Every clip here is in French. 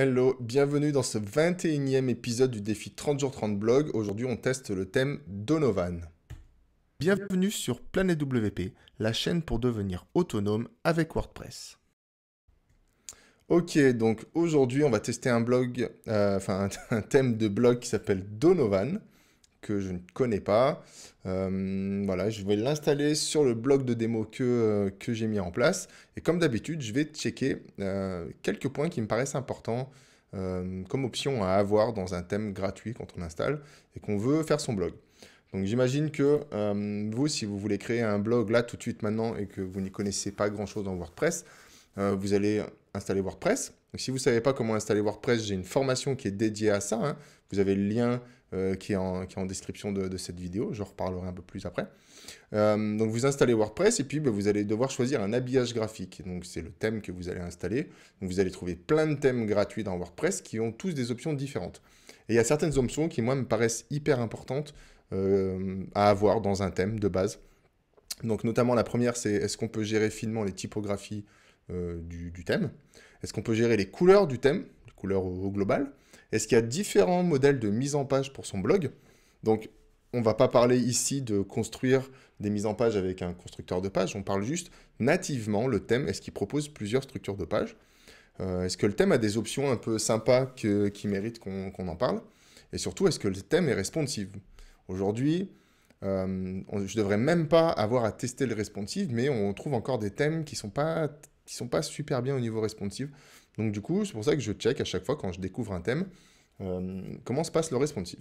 Hello, bienvenue dans ce 21e épisode du défi 30 jours 30 blog. Aujourd'hui, on teste le thème Donovan. Bienvenue sur Planète WP, la chaîne pour devenir autonome avec WordPress. Ok, donc aujourd'hui, on va tester un blog, euh, enfin un thème de blog qui s'appelle Donovan que je ne connais pas. Euh, voilà, je vais l'installer sur le blog de démo que, euh, que j'ai mis en place. Et comme d'habitude, je vais checker euh, quelques points qui me paraissent importants comme option à avoir dans un thème gratuit quand on installe et qu'on veut faire son blog. Donc j'imagine que vous, si vous voulez créer un blog là tout de suite maintenant et que vous n'y connaissez pas grand-chose dans WordPress, vous allez installer WordPress. si vous ne savez pas comment installer WordPress, j'ai une formation qui est dédiée à ça. Hein. Vous avez le lien euh, qui, est en, description de, cette vidéo. Je reparlerai un peu plus après. Euh, donc vous installez WordPress et puis bah, vous allez devoir choisir un habillage graphique. Donc c'est le thème que vous allez installer. Donc vous allez trouver plein de thèmes gratuits dans WordPress qui ont tous des options différentes. Et il y a certaines options qui moi me paraissent hyper importantes euh, à avoir dans un thème de base. Donc notamment la première c'est est-ce qu'on peut gérer finement les typographies du, thème Est-ce qu'on peut gérer les couleurs du thème, les couleurs au global est-ce qu'il y a différents modèles de mise en page pour son blog Donc, on ne va pas parler ici de construire des mises en page avec un constructeur de page, on parle juste nativement le thème, est-ce qu'il propose plusieurs structures de page euh, Est-ce que le thème a des options un peu sympas qui méritent qu'on en parle Et surtout, est-ce que le thème est responsive Aujourd'hui, euh, je ne devrais même pas avoir à tester le responsive, mais on trouve encore des thèmes qui ne sont, pas, sont pas super bien au niveau responsive. Donc du coup, c'est pour ça que je check à chaque fois quand je découvre un thème, euh, comment se passe le responsive.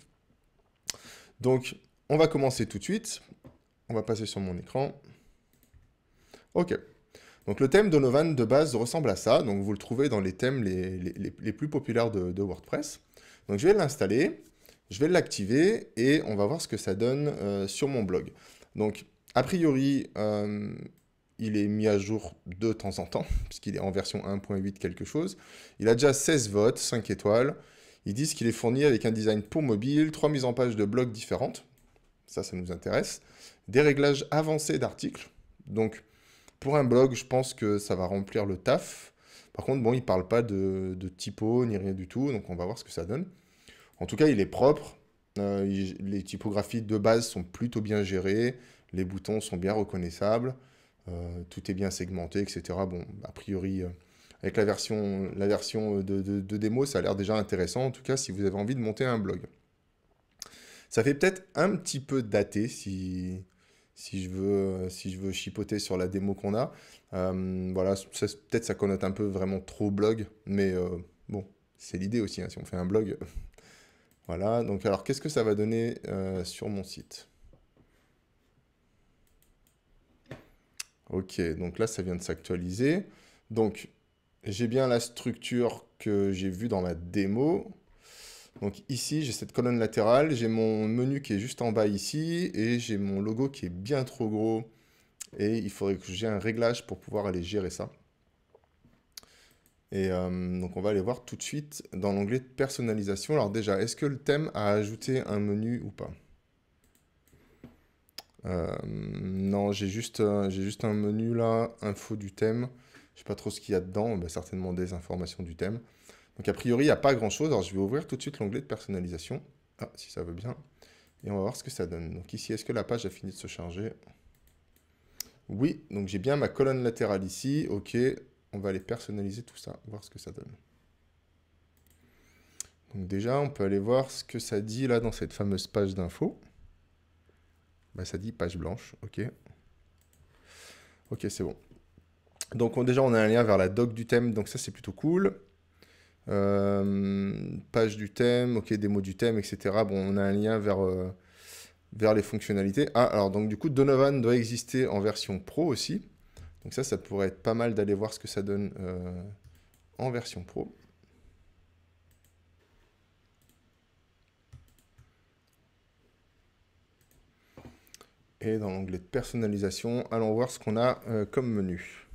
Donc on va commencer tout de suite. On va passer sur mon écran. Ok. Donc le thème Donovan de base ressemble à ça. Donc vous le trouvez dans les thèmes les, plus populaires de, WordPress. Donc je vais l'installer, je vais l'activer et on va voir ce que ça donne euh, sur mon blog. Donc a priori, euh, il est mis à jour de temps en temps, puisqu'il est en version 1.8 quelque chose. Il a déjà 16 votes, 5 étoiles. Ils disent qu'il est fourni avec un design pour mobile, 3 mises en page de blogs différentes. Ça, ça nous intéresse. Des réglages avancés d'articles. Donc, pour un blog, je pense que ça va remplir le taf. Par contre, bon, il ne parle pas de, typo ni rien du tout, donc on va voir ce que ça donne. En tout cas, il est propre. Euh, les typographies de base sont plutôt bien gérées. Les boutons sont bien reconnaissables. Euh, tout est bien segmenté, etc. Bon, a priori, euh, avec la version, euh, de, démo, ça a l'air déjà intéressant, en tout cas si vous avez envie de monter un blog. Ça fait peut-être un petit peu daté si, je veux, chipoter sur la démo qu'on a. voilà, peut-être ça connote un peu vraiment trop blog, mais bon, c'est l'idée aussi, hein. si on fait un blog. voilà, donc alors qu'est-ce que ça va donner sur mon site Ok, donc là, ça vient de s'actualiser. Donc, j'ai bien la structure que j'ai vue dans ma démo. Donc ici, j'ai cette colonne latérale, j'ai mon menu qui est juste en bas ici, et j'ai mon logo qui est bien trop gros. Et il faudrait que j'ai un réglage pour pouvoir aller gérer ça. Et euh, donc on va aller voir tout de suite dans l'onglet personnalisation. Alors déjà, est-ce que le thème a ajouté un menu ou pas euh, non, j'ai juste, euh, j'ai juste un menu là, info du thème. Je sais pas trop ce qu'il y a dedans, mais certainement des informations du thème. Donc a priori, il n'y a pas grand-chose. Alors je vais ouvrir tout de suite l'onglet de personnalisation. Ah, si ça veut bien. Et on va voir ce que ça donne. Donc ici, est-ce que la page a fini de se charger Oui, donc j'ai bien ma colonne latérale ici. Ok, on va aller personnaliser tout ça, voir ce que ça donne. Donc déjà, on peut aller voir ce que ça dit là dans cette fameuse page d'infos. Bah, ça dit page blanche. Ok. Ok, c'est bon. Donc déjà, on a un lien vers la doc du thème, donc ça c'est plutôt cool. Euh, page du thème, ok, démo du thème, etc. Bon, on a un lien vers, euh, vers les fonctionnalités. Ah, alors donc du coup, Donovan doit exister en version pro aussi. Donc ça, ça pourrait être pas mal d'aller voir ce que ça donne euh, en version pro. dans l'onglet de personnalisation, allons voir ce qu'on a euh, comme menu.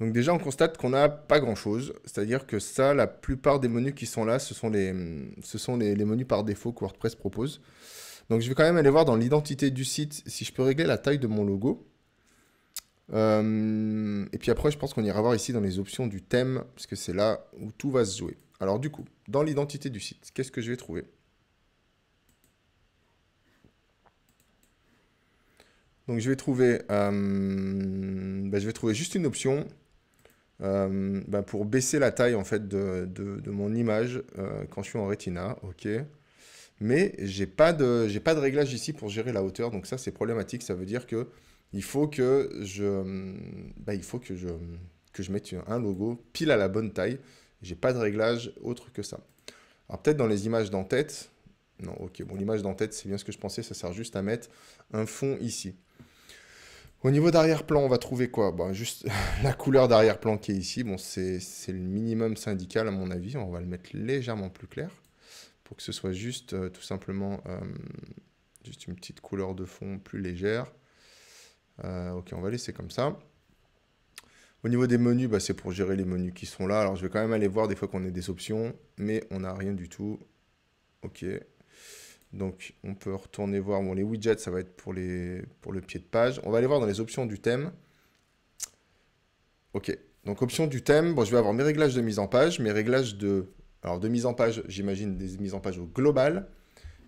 Donc déjà, on constate qu'on n'a pas grand-chose, c'est-à-dire que ça, la plupart des menus qui sont là, ce sont les, ce sont les, menus par défaut que WordPress propose. Donc je vais quand même aller voir dans l'identité du site si je peux régler la taille de mon logo. Euh, et puis après, je pense qu'on ira voir ici dans les options du thème, puisque c'est là où tout va se jouer. Alors du coup, dans l'identité du site, qu'est-ce que je vais trouver Donc je vais trouver, euh, bah, je vais trouver juste une option euh, bah, pour baisser la taille en fait de, mon image euh, quand je suis en Retina. Ok. Mais j'ai pas de j'ai pas de réglage ici pour gérer la hauteur, donc ça c'est problématique. Ça veut dire que il faut que je bah, il faut que je que je mette un logo pile à la bonne taille. J'ai pas de réglage autre que ça. Alors peut-être dans les images d'en-tête. Non, ok, bon, l'image d'en-tête, c'est bien ce que je pensais, ça sert juste à mettre un fond ici. Au niveau d'arrière-plan, on va trouver quoi ben, Juste la couleur d'arrière-plan qui est ici, bon, c'est le minimum syndical à mon avis. On va le mettre légèrement plus clair pour que ce soit juste euh, tout simplement euh, juste une petite couleur de fond plus légère. Euh, ok, on va laisser comme ça. Au niveau des menus, ben, c'est pour gérer les menus qui sont là. Alors je vais quand même aller voir des fois qu'on ait des options, mais on n'a rien du tout. Ok. Donc on peut retourner voir, les widgets ça va être pour, les, le pied de page. On va aller voir dans les options du thème. Ok, donc options du thème, bon, je vais avoir mes réglages de mise en page, mes réglages de, alors de mise en page, j'imagine des mises en page au global.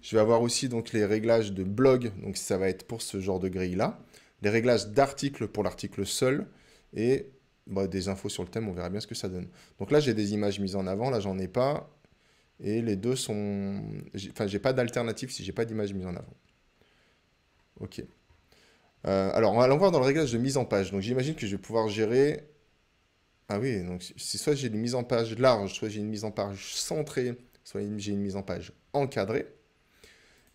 Je vais avoir aussi donc les réglages de blog, donc ça va être pour ce genre de grille là. Les réglages d'article pour l'article seul et bah, des infos sur le thème, on verra bien ce que ça donne. Donc là j'ai des images mises en avant, là j'en ai pas. Et les deux sont. Enfin, j'ai pas d'alternative si j'ai pas d'image mise en avant. Ok. Euh, alors, on va voir dans le réglage de mise en page. Donc, j'imagine que je vais pouvoir gérer. Ah oui, donc soit j'ai une mise en page large, soit j'ai une mise en page centrée, soit j'ai une mise en page encadrée.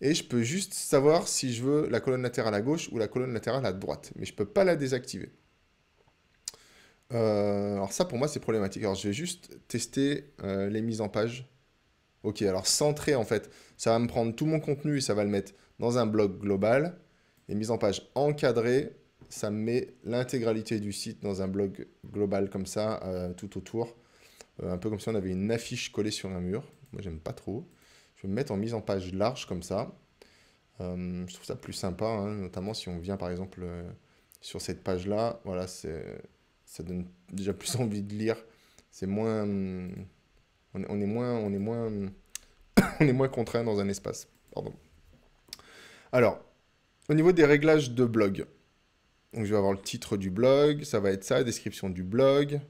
Et je peux juste savoir si je veux la colonne latérale à gauche ou la colonne latérale à droite. Mais je ne peux pas la désactiver. Euh, alors ça, pour moi, c'est problématique. Alors, je vais juste tester euh, les mises en page. Ok, alors centré en fait, ça va me prendre tout mon contenu et ça va le mettre dans un blog global. Et mise en page encadrée, ça met l'intégralité du site dans un blog global comme ça, euh, tout autour. Euh, un peu comme si on avait une affiche collée sur un mur. Moi, j'aime pas trop. Je vais me mettre en mise en page large comme ça. Euh, je trouve ça plus sympa, hein, notamment si on vient par exemple sur cette page-là. Voilà, ça donne déjà plus envie de lire. C'est moins on, est moins, on est moins, contraint dans un espace. Alors, au niveau des réglages de blog, donc je vais avoir le titre du blog, ça va être ça, description du blog.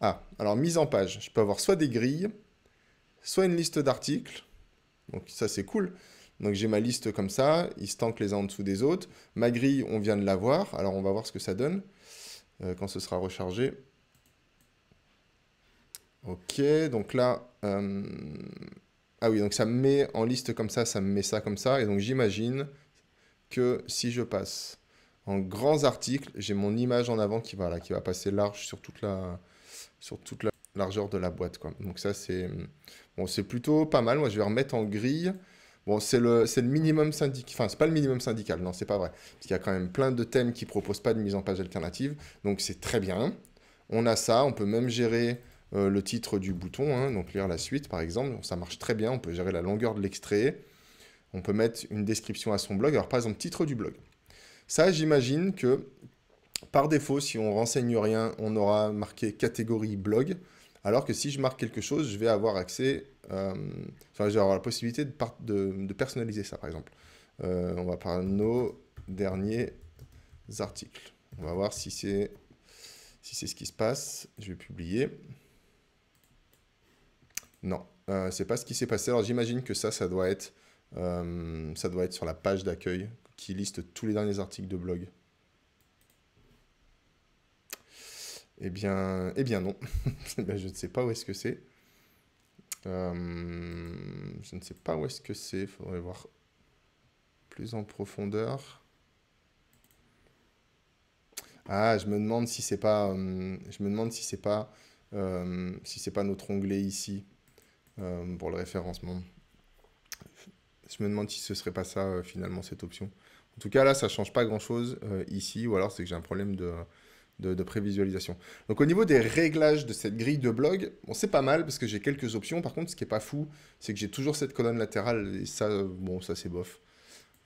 Ah, alors mise en page, je peux avoir soit des grilles, soit une liste d'articles. Donc ça c'est cool. Donc j'ai ma liste comme ça, ils se tankent les uns en dessous des autres. Ma grille, on vient de la voir, alors on va voir ce que ça donne euh, quand ce sera rechargé. Ok, donc là. Euh, ah oui, donc ça me met en liste comme ça, ça me met ça comme ça. Et donc j'imagine que si je passe en grands articles, j'ai mon image en avant qui va là, qui va passer large sur toute la, sur toute la largeur de la boîte. Quoi. Donc ça, c'est bon, c'est plutôt pas mal. Moi, je vais remettre en grille. Bon, c'est le, le minimum syndical. Enfin, c'est pas le minimum syndical, non, c'est pas vrai. Parce qu'il y a quand même plein de thèmes qui proposent pas de mise en page alternative. Donc c'est très bien. On a ça, on peut même gérer euh, le titre du bouton, hein, donc lire la suite par exemple, ça marche très bien, on peut gérer la longueur de l'extrait, on peut mettre une description à son blog, alors par exemple titre du blog. Ça j'imagine que par défaut, si on renseigne rien, on aura marqué catégorie blog, alors que si je marque quelque chose, je vais avoir accès, euh, enfin je vais avoir la possibilité de, de, personnaliser ça par exemple. Euh, on va de nos derniers articles. On va voir si c'est si ce qui se passe. Je vais publier. Non, ce euh, c'est pas ce qui s'est passé. Alors j'imagine que ça, ça doit être, euh, ça doit être sur la page d'accueil qui liste tous les derniers articles de blog. Eh bien, eh bien non. Ben, je ne sais pas où est-ce que c'est. Euh, je ne sais pas où est-ce que c'est. Il faudrait voir plus en profondeur. Ah, je me demande si c'est pas, je me demande si c'est pas, si c'est pas notre onglet ici. Euh, pour le référencement. Je me demande si ce serait pas ça euh, finalement cette option. En tout cas là, ça change pas grand chose euh, ici, ou alors c'est que j'ai un problème de, prévisualisation. Donc au niveau des réglages de cette grille de blog, bon, c'est pas mal parce que j'ai quelques options. Par contre, ce qui est pas fou, c'est que j'ai toujours cette colonne latérale et ça, bon, ça c'est bof.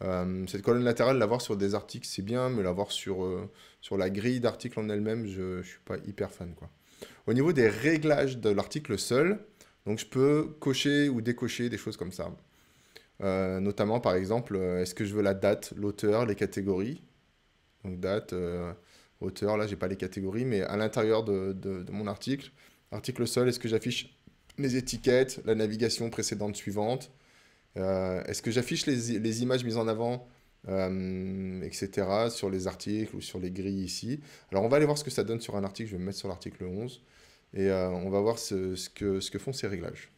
cette colonne latérale, l'avoir sur des articles, c'est bien, mais l'avoir sur, sur la grille d'articles en elle-même, je ne suis pas hyper fan. Quoi. Au niveau des réglages de l'article seul, donc je peux cocher ou décocher des choses comme ça. Euh, notamment, par exemple, euh, est-ce que je veux la date, l'auteur, les catégories Donc date, euh, auteur, là, j'ai pas les catégories, mais à l'intérieur de, mon article, article seul, est-ce que j'affiche mes étiquettes, la navigation précédente, suivante Est-ce que j'affiche les, images mises en avant etc. sur les articles ou sur les grilles ici. Alors on va aller voir ce que ça donne sur un article, je vais me mettre sur l'article 11. Et euh, on va voir ce, que, font ces réglages.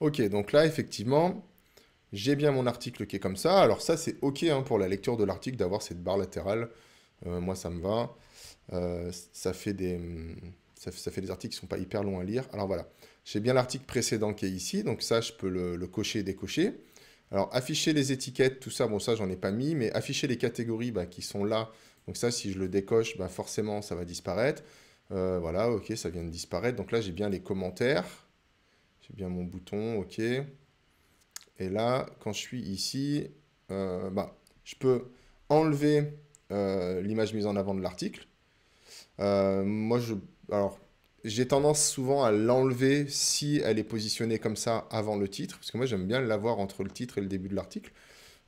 Ok, donc là, effectivement, j'ai bien mon article qui est comme ça. Alors ça, c'est OK hein, pour la lecture de l'article d'avoir cette barre latérale. Euh, moi, ça me va. Euh, ça, fait des, articles qui ne sont pas hyper longs à lire. Alors voilà, j'ai bien l'article précédent qui est ici. Donc ça, je peux le, cocher et décocher. Alors afficher les étiquettes, tout ça, bon ça, j'en ai pas mis. Mais afficher les catégories bah, qui sont là. Donc ça, si je le décoche, bah, forcément, ça va disparaître. Euh, voilà, ok, ça vient de disparaître. Donc là, j'ai bien les commentaires. J'ai bien mon bouton, ok. Et là, quand je suis ici, euh, bah, je peux enlever euh, l'image mise en avant de l'article. moi, j'ai tendance souvent à l'enlever si elle est positionnée comme ça avant le titre, parce que moi, j'aime bien l'avoir entre le titre et le début de l'article.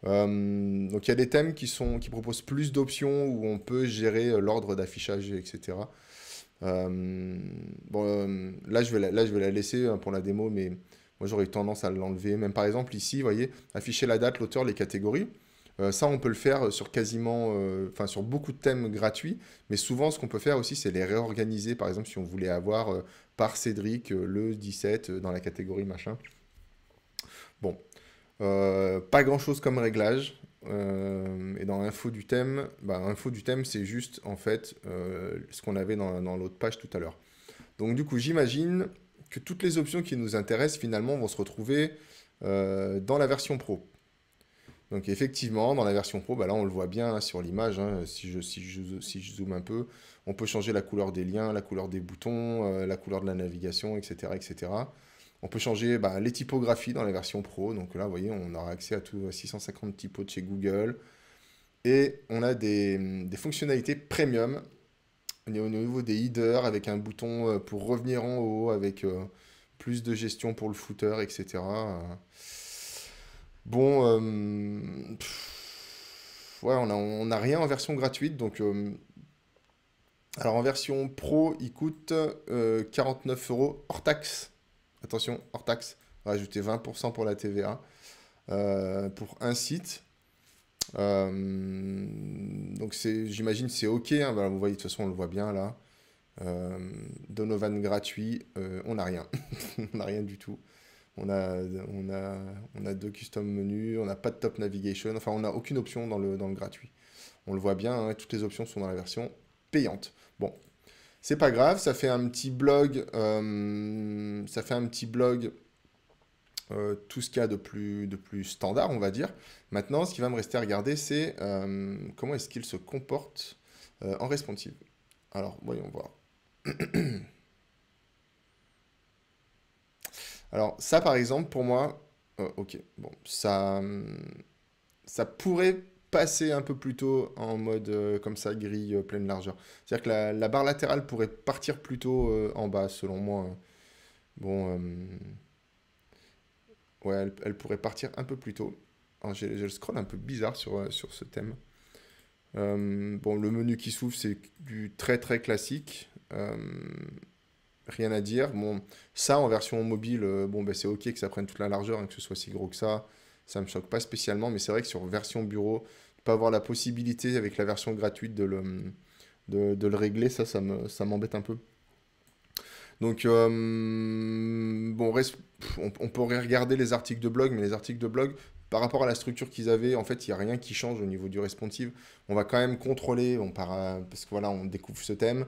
donc il y a des thèmes qui, sont, qui proposent plus d'options où on peut gérer l'ordre d'affichage, etc. Euh, euh, là je, vais la, laisser hein, pour la démo, mais moi j'aurais tendance à l'enlever. Même par exemple ici, vous voyez, afficher la date, l'auteur, les catégories. Euh, ça, on peut le faire sur quasiment, enfin sur beaucoup de thèmes gratuits, mais souvent ce qu'on peut faire aussi, c'est les réorganiser. Par exemple, si on voulait avoir par Cédric le 17 dans la catégorie machin. Bon, pas grand chose comme réglage. Euh, et dans l'info du thème, bah, info du thème, c'est juste en fait euh, ce qu'on avait dans, l'autre page tout à l'heure. Donc du coup, j'imagine que toutes les options qui nous intéressent finalement vont se retrouver euh, dans la version pro. Donc effectivement, dans la version pro, bah, là on le voit bien hein, sur l'image, hein, si, je, zoome un peu, on peut changer la couleur des liens, la couleur des boutons, la couleur de la navigation, etc. etc. On peut changer bah, les typographies dans la version pro. Donc là, vous voyez, on aura accès à tout 650 typos de chez Google. Et on a des, fonctionnalités premium. On est au niveau des headers avec un bouton euh, pour revenir en haut, avec euh, plus de gestion pour le footer, etc. Bon, euh, ouais, on n'a rien en version gratuite. Donc, alors en version pro, il coûte 49 euros hors taxe attention, hors taxe, rajouter 20% pour la TVA euh, pour un site. Euh, donc j'imagine c'est OK. Hein. vous voyez, de toute façon, on le voit bien là. Euh, Donovan gratuit, euh, on n'a rien. on n'a rien du tout. On a, on, a, on a deux custom menus, on n'a pas de top navigation, enfin on n'a aucune option dans le, dans le gratuit. On le voit bien, hein, toutes les options sont dans la version payante. Bon, c'est pas grave, ça fait un petit blog, euh, ça fait un petit blog, euh, tout ce qu'il y a de plus, de plus standard, on va dire. Maintenant, ce qui va me rester à regarder, c'est euh, comment est-ce qu'il se comporte en responsive. Alors, voyons voir. Alors, ça, par exemple, pour moi, ok, bon, ça, ça pourrait passer un peu plus tôt en mode euh, comme ça, grille euh, pleine largeur. C'est-à-dire que la, barre latérale pourrait partir plutôt euh, en bas, selon moi. Hein. Bon, ouais, elle, pourrait partir un peu plus tôt. J'ai le scroll un peu bizarre sur, sur ce thème. bon, le menu qui s'ouvre, c'est du très très classique. rien à dire. Bon, ça en version mobile, bon, ben, c'est ok que ça prenne toute la largeur, hein, que ce soit si gros que ça ça me choque pas spécialement, mais c'est vrai que sur version bureau, pas avoir la possibilité avec la version gratuite de le, de, le régler, ça, ça m'embête un peu. Donc, euh, bon, on, pourrait regarder les articles de blog, mais les articles de blog, par rapport à la structure qu'ils avaient, en fait, il n'y a rien qui change au niveau du responsive. On va quand même contrôler, on parce que voilà, on découvre ce thème,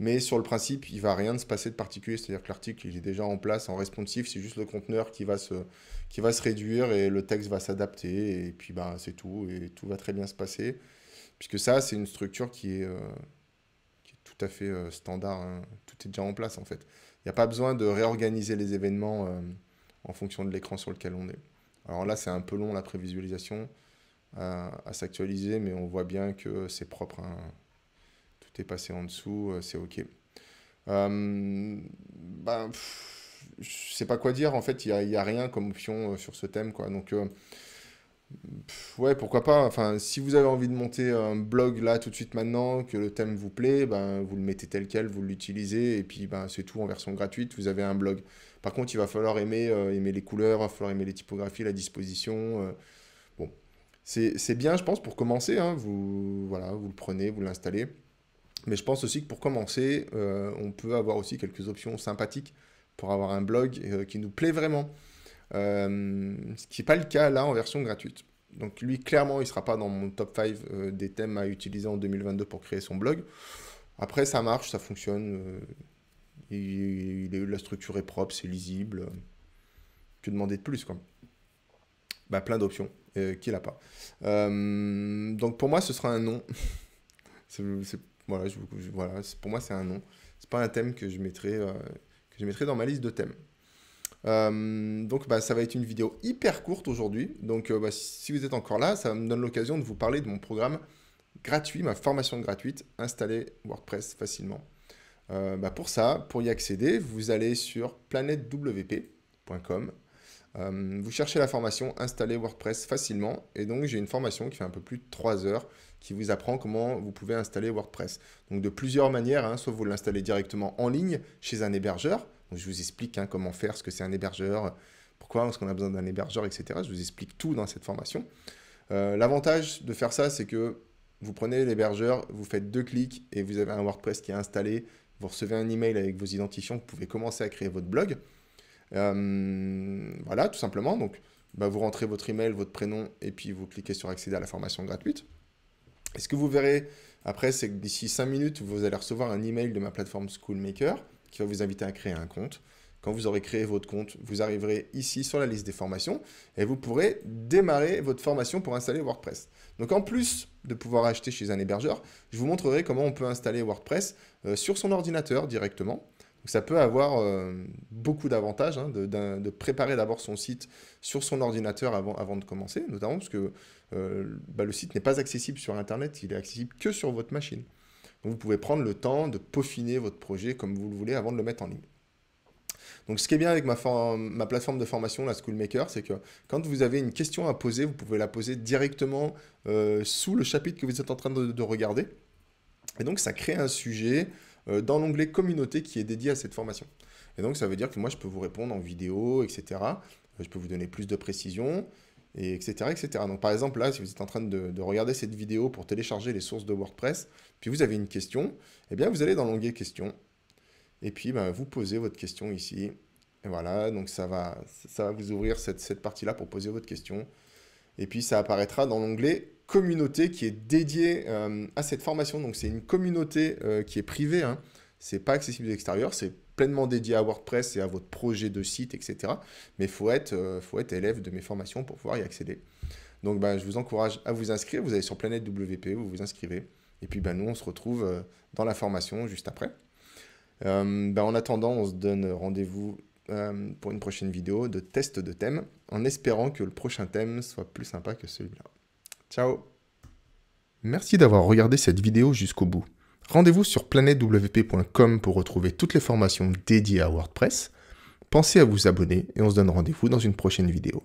mais sur le principe, il ne va rien de se passer de particulier. C'est-à-dire que l'article, il est déjà en place, en responsive. C'est juste le conteneur qui va se, qui va se réduire et le texte va s'adapter. Et puis, bah, c'est tout. Et tout va très bien se passer. Puisque ça, c'est une structure qui est, euh, tout à fait euh, standard. Hein. Tout est déjà en place, en fait. Il n'y a pas besoin de réorganiser les événements euh, en fonction de l'écran sur lequel on est. Alors là, c'est un peu long, la prévisualisation, à, s'actualiser. Mais on voit bien que c'est propre. Hein tout passé en dessous, euh, c'est OK. Euh, bah, je sais pas quoi dire, en fait, il n'y a, rien comme option euh, sur ce thème, quoi. Donc, ouais, pourquoi pas. Enfin, si vous avez envie de monter un blog là tout de suite maintenant, que le thème vous plaît, ben, vous le mettez tel quel, vous l'utilisez et puis ben, c'est tout en version gratuite, vous avez un blog. Par contre, il va falloir aimer, aimer les couleurs, il va falloir aimer les typographies, la disposition. c'est bien, je pense, pour commencer. Hein. Vous, voilà, vous le prenez, vous l'installez. Mais je pense aussi que pour commencer, euh, on peut avoir aussi quelques options sympathiques pour avoir un blog euh, qui nous plaît vraiment. Euh, ce qui n'est pas le cas là en version gratuite. Donc lui, clairement, il ne sera pas dans mon top 5 des thèmes à utiliser en 2022 pour créer son blog. Après, ça marche, ça fonctionne. la structure est propre, c'est lisible. Que demander de plus quoi. Bah, plein d'options qu'il n'a pas. donc pour moi, ce sera un non. c'est pour moi, c'est un nom. Ce n'est pas un thème euh, que je mettrai, dans ma liste de thèmes. Euh, donc bah, ça va être une vidéo hyper courte aujourd'hui. Donc euh, bah, si vous êtes encore là, ça me donne l'occasion de vous parler de mon programme gratuit, ma formation gratuite, installer WordPress facilement. Bah, pour ça, pour y accéder, vous allez sur planetewp.com. vous cherchez la formation installer WordPress facilement. Et donc j'ai une formation qui fait un peu plus de 3 heures qui vous apprend comment vous pouvez installer WordPress. Donc de plusieurs manières, hein, soit vous l'installez directement en ligne chez un hébergeur. je vous explique hein, comment faire, ce que c'est un hébergeur, pourquoi est qu'on a besoin d'un hébergeur, etc. Je vous explique tout dans cette formation. Euh, l'avantage de faire ça, c'est que vous prenez l'hébergeur, vous faites deux clics et vous avez un WordPress qui est installé. Vous recevez un email avec vos identifiants, vous pouvez commencer à créer votre blog. Euh, voilà, tout simplement. Donc, bah, vous rentrez votre email, votre prénom, et puis vous cliquez sur accéder à la formation gratuite. Et ce que vous verrez après, c'est que d'ici 5 minutes, vous allez recevoir un email de ma plateforme Schoolmaker qui va vous inviter à créer un compte. Quand vous aurez créé votre compte, vous arriverez ici sur la liste des formations et vous pourrez démarrer votre formation pour installer WordPress. Donc en plus de pouvoir acheter chez un hébergeur, je vous montrerai comment on peut installer WordPress euh, sur son ordinateur directement. Donc ça peut avoir euh, beaucoup d'avantages hein, de, préparer d'abord son site sur son ordinateur avant, de commencer, notamment parce que euh, bah, le site n'est pas accessible sur Internet, il est accessible que sur votre machine. vous pouvez prendre le temps de peaufiner votre projet comme vous le voulez avant de le mettre en ligne. Donc ce qui est bien avec ma, plateforme de formation, la Schoolmaker, c'est que quand vous avez une question à poser, vous pouvez la poser directement euh, sous le chapitre que vous êtes en train de, de regarder. Et donc ça crée un sujet euh, dans l'onglet communauté qui est dédié à cette formation. Et donc, ça veut dire que moi, je peux vous répondre en vidéo, etc. Euh, je peux vous donner plus de précisions, etc., etc. Donc, par exemple, là, si vous êtes en train de, regarder cette vidéo pour télécharger les sources de WordPress, puis vous avez une question, eh bien, vous allez dans l'onglet questions, et puis ben, vous posez votre question ici. Et voilà, donc ça va, ça va vous ouvrir cette, cette partie-là pour poser votre question. Et puis, ça apparaîtra dans l'onglet communauté qui est dédiée euh, à cette formation. Donc c'est une communauté euh, qui est privée, hein. c'est pas accessible de l'extérieur, c'est pleinement dédié à WordPress et à votre projet de site, etc. Mais il faut, être, euh, faut être élève de mes formations pour pouvoir y accéder. Donc ben, je vous encourage à vous inscrire, vous allez sur Planète WP, vous vous inscrivez, et puis ben, nous on se retrouve dans la formation juste après. Ben, en attendant, on se donne rendez-vous pour une prochaine vidéo de test de thème, en espérant que le prochain thème soit plus sympa que celui-là. Ciao Merci d'avoir regardé cette vidéo jusqu'au bout. Rendez-vous sur planetwp.com pour retrouver toutes les formations dédiées à WordPress. Pensez à vous abonner et on se donne rendez-vous dans une prochaine vidéo.